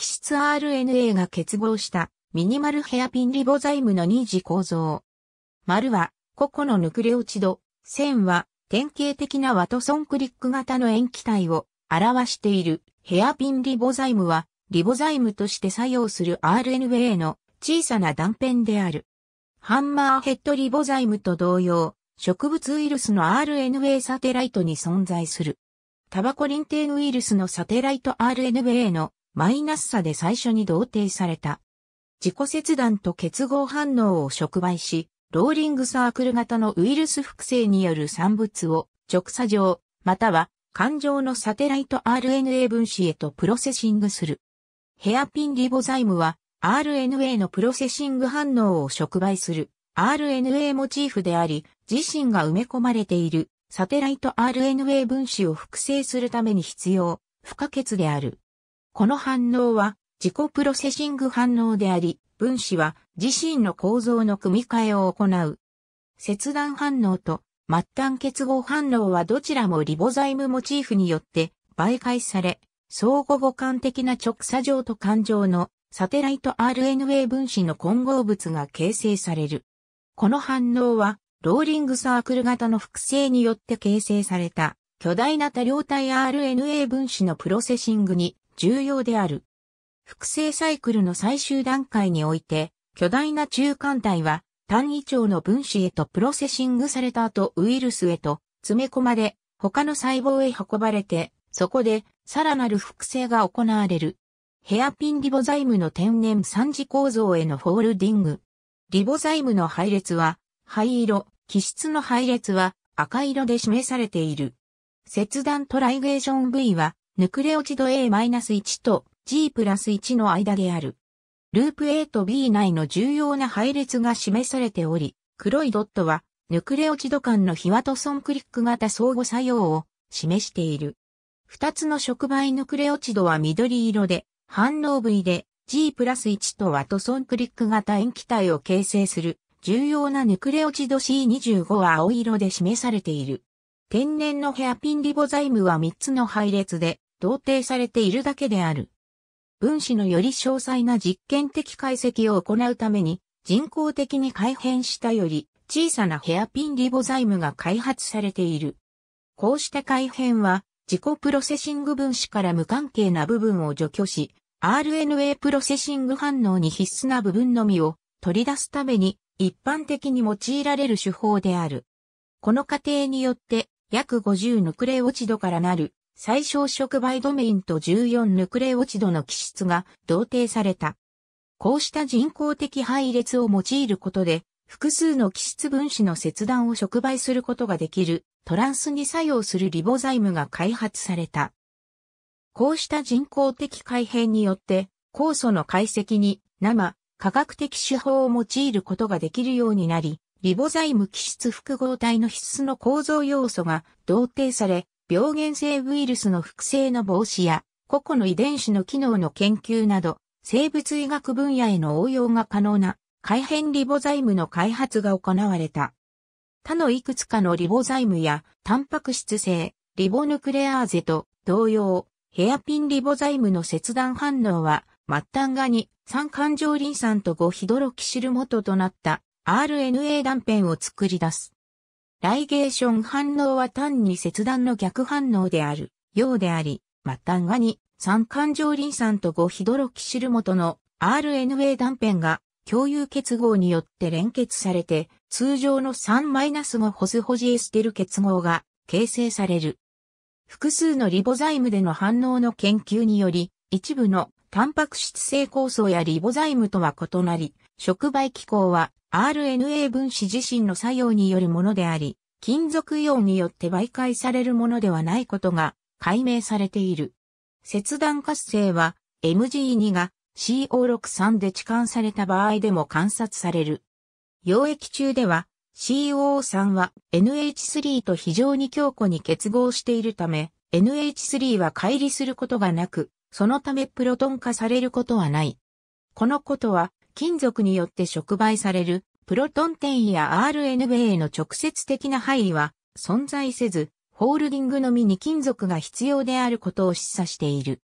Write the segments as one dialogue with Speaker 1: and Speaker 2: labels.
Speaker 1: 基質 RNA が結合したミニマルヘアピンリボザイムの二次構造。丸は個々のヌクレオチド、線は典型的なワトソンクリック型の塩基体を表しているヘアピンリボザイムはリボザイムとして作用する RNA の小さな断片である。ハンマーヘッドリボザイムと同様、植物ウイルスの RNA サテライトに存在する。タバコリンテンウイルスのサテライト RNA のマイナスさで最初に同定された。自己切断と結合反応を触媒し、ローリングサークル型のウイルス複製による産物を直鎖状、または環状のサテライト RNA 分子へとプロセッシングする。ヘアピンリボザイムは RNA のプロセッシング反応を触媒する RNA モチーフであり、自身が埋め込まれているサテライト RNA 分子を複製するために必要、不可欠である。この反応は自己プロセシング反応であり、分子は自身の構造の組み替えを行う。切断反応と末端結合反応はどちらもリボザイムモチーフによって媒介され、相互互換的な直作上と感情のサテライト RNA 分子の混合物が形成される。この反応はローリングサークル型の複製によって形成された巨大な多量体 RNA 分子のプロセシングに重要である。複製サイクルの最終段階において、巨大な中間体は単位長の分子へとプロセッシングされた後ウイルスへと詰め込まれ、他の細胞へ運ばれて、そこでさらなる複製が行われる。ヘアピンリボザイムの天然三次構造へのフォールディング。リボザイムの配列は灰色、基質の配列は赤色で示されている。切断トライゲーション部位はヌクレオチド A-1 と G プラス1の間である。ループ A と B 内の重要な配列が示されており、黒いドットは、ヌクレオチド間のヒワトソンクリック型相互作用を示している。二つの触媒ヌクレオチドは緑色で、反応部位で G プラス1とワトソンクリック型塩基体を形成する重要なヌクレオチド C25 は青色で示されている。天然のヘアピンリボザイムは3つの配列で、同定されているだけである。分子のより詳細な実験的解析を行うために、人工的に改変したより小さなヘアピンリボザイムが開発されている。こうした改変は、自己プロセッシング分子から無関係な部分を除去し、RNA プロセッシング反応に必須な部分のみを取り出すために一般的に用いられる手法である。この過程によって約50ヌクレオチドからなる最小触媒ドメインと14ヌクレオチドの基質が同定された。こうした人工的配列を用いることで、複数の基質分子の切断を触媒することができるトランスに作用するリボザイムが開発された。こうした人工的改変によって酵素の解析に生、科学的手法を用いることができるようになり、リボザイム基質複合体の必須の構造要素が同定され、病原性ウイルスの複製の防止や、個々の遺伝子の機能の研究など、生物医学分野への応用が可能な、改変リボザイムの開発が行われた。他のいくつかのリボザイムや、タンパク質性、リボヌクレアーゼと同様、ヘアピンリボザイムの切断反応は、末端がに、酸環状リン酸と5ヒドロキシル元となった RNA 断片を作り出す。ライゲーション反応は単に切断の逆反応である、ようであり、末端がに、酸環状リン酸と5ヒドロキシル元の RNA 断片が共有結合によって連結されて、通常の 3- ホスホジエステル結合が形成される。複数のリボザイムでの反応の研究により、一部のタンパク質性酵素やリボザイムとは異なり、触媒機構は RNA 分子自身の作用によるものであり、金属イオンによって媒介されるものではないことが解明されている。切断活性は m g 2が CO63 で置換された場合でも観察される。溶液中では CO3 は NH3 と非常に強固に結合しているため、NH3 は乖離することがなく、そのためプロトン化されることはない。このことは金属によって触媒されるプロトン転移や RNA の直接的な範囲は存在せず、ホールディングのみに金属が必要であることを示唆している。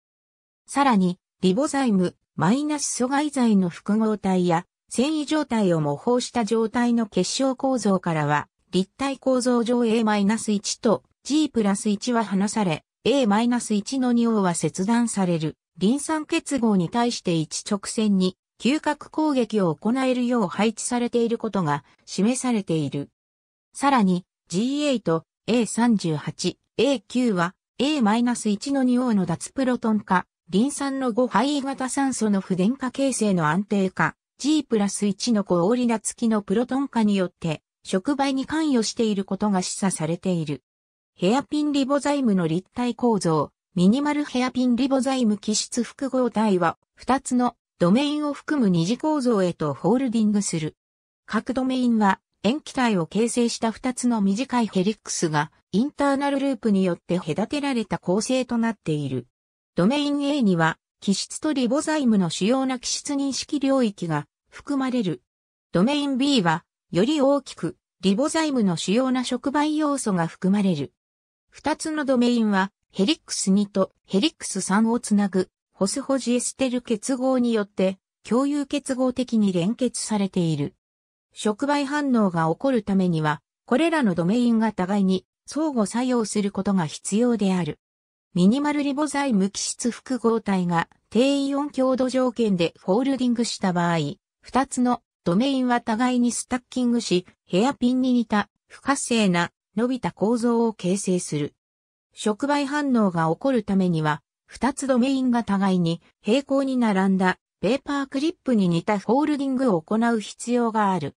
Speaker 1: さらに、リボザイム、マイナス阻害剤の複合体や、繊維状態を模倣した状態の結晶構造からは、立体構造上 A-1 と G プラス1は離され、A-1 の2王は切断される。リン酸結合に対して一直線に嗅覚攻撃を行えるよう配置されていることが示されている。さらに G8、A38、A9 は A-1 の2 o の脱プロトン化、リン酸の5肺型酸素の不電化形成の安定化、G プラス1の高折脱きのプロトン化によって触媒に関与していることが示唆されている。ヘアピンリボザイムの立体構造、ミニマルヘアピンリボザイム基質複合体は2つのドメインを含む二次構造へとホールディングする。各ドメインは、塩基体を形成した二つの短いヘリックスが、インターナルループによって隔てられた構成となっている。ドメイン A には、基質とリボザイムの主要な基質認識領域が含まれる。ドメイン B は、より大きく、リボザイムの主要な触媒要素が含まれる。二つのドメインは、ヘリックス2とヘリックス3をつなぐホスホジエステル結合によって共有結合的に連結されている。触媒反応が起こるためには、これらのドメインが互いに相互作用することが必要である。ミニマルリボ剤無機質複合体が低イオン強度条件でフォールディングした場合、二つのドメインは互いにスタッキングし、ヘアピンに似た不活性な伸びた構造を形成する。触媒反応が起こるためには、二つドメインが互いに平行に並んだペーパークリップに似たフォールディングを行う必要がある。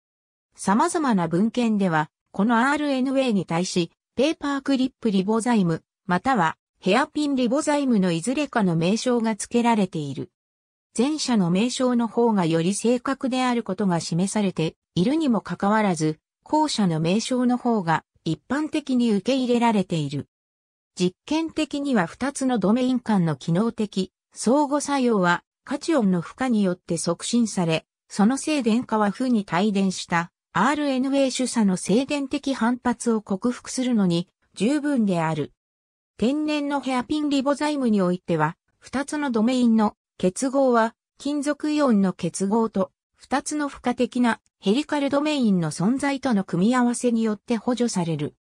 Speaker 1: 様々な文献では、この RNA に対し、ペーパークリップリボザイム、またはヘアピンリボザイムのいずれかの名称が付けられている。前者の名称の方がより正確であることが示されているにもかかわらず、後者の名称の方が一般的に受け入れられている。実験的には2つのドメイン間の機能的相互作用は価値音の負荷によって促進され、その静電化は負に帯電した RNA 主査の静電的反発を克服するのに十分である。天然のヘアピンリボザイムにおいては、2つのドメインの結合は金属イオンの結合と2つの付加的なヘリカルドメインの存在との組み合わせによって補助される。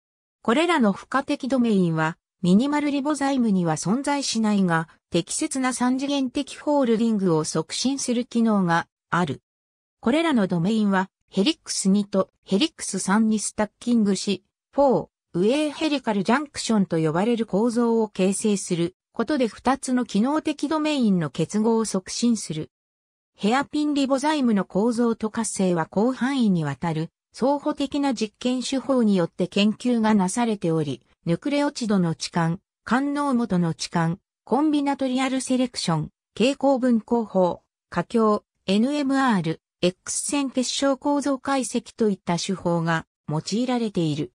Speaker 1: これらの付加的ドメインはミニマルリボ財務には存在しないが、適切な三次元的ホールディングを促進する機能がある。これらのドメインは、ヘリックス2とヘリックス3にスタッキングし、4、ウェイヘリカルジャンクションと呼ばれる構造を形成することで2つの機能的ドメインの結合を促進する。ヘアピンリボ財務の構造と活性は広範囲にわたる、双方的な実験手法によって研究がなされており、ヌクレオチドの置換、官能元の置換、コンビナトリアルセレクション、蛍光分光法、過強、NMR、X 線結晶構造解析といった手法が用いられている。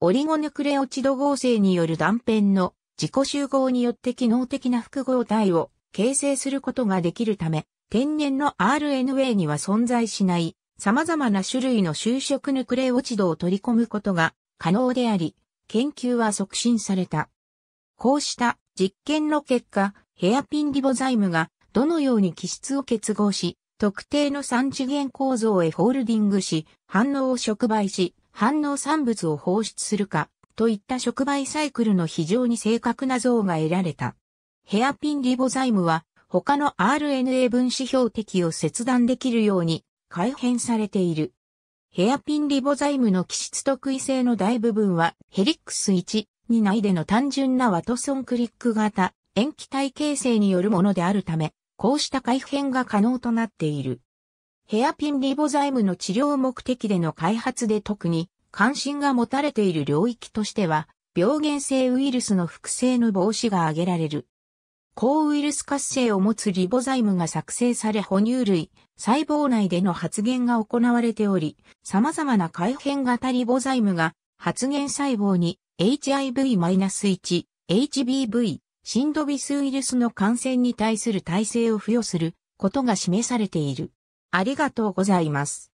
Speaker 1: オリゴヌクレオチド合成による断片の自己集合によって機能的な複合体を形成することができるため、天然の RNA には存在しない様々な種類の就職ヌクレオチドを取り込むことが可能であり、研究は促進された。こうした実験の結果、ヘアピンリボザイムがどのように基質を結合し、特定の三次元構造へホールディングし、反応を触媒し、反応産物を放出するか、といった触媒サイクルの非常に正確な像が得られた。ヘアピンリボザイムは、他の RNA 分子標的を切断できるように改変されている。ヘアピンリボザイムの気質特異性の大部分は、ヘリックス1、2内での単純なワトソンクリック型、塩基体形成によるものであるため、こうした改変が可能となっている。ヘアピンリボザイムの治療目的での開発で特に関心が持たれている領域としては、病原性ウイルスの複製の防止が挙げられる。抗ウイルス活性を持つリボザイムが作成され哺乳類、細胞内での発現が行われており、様々な改変型リボザイムが発現細胞に HIV-1、HBV、シンドビスウイルスの感染に対する耐性を付与することが示されている。ありがとうございます。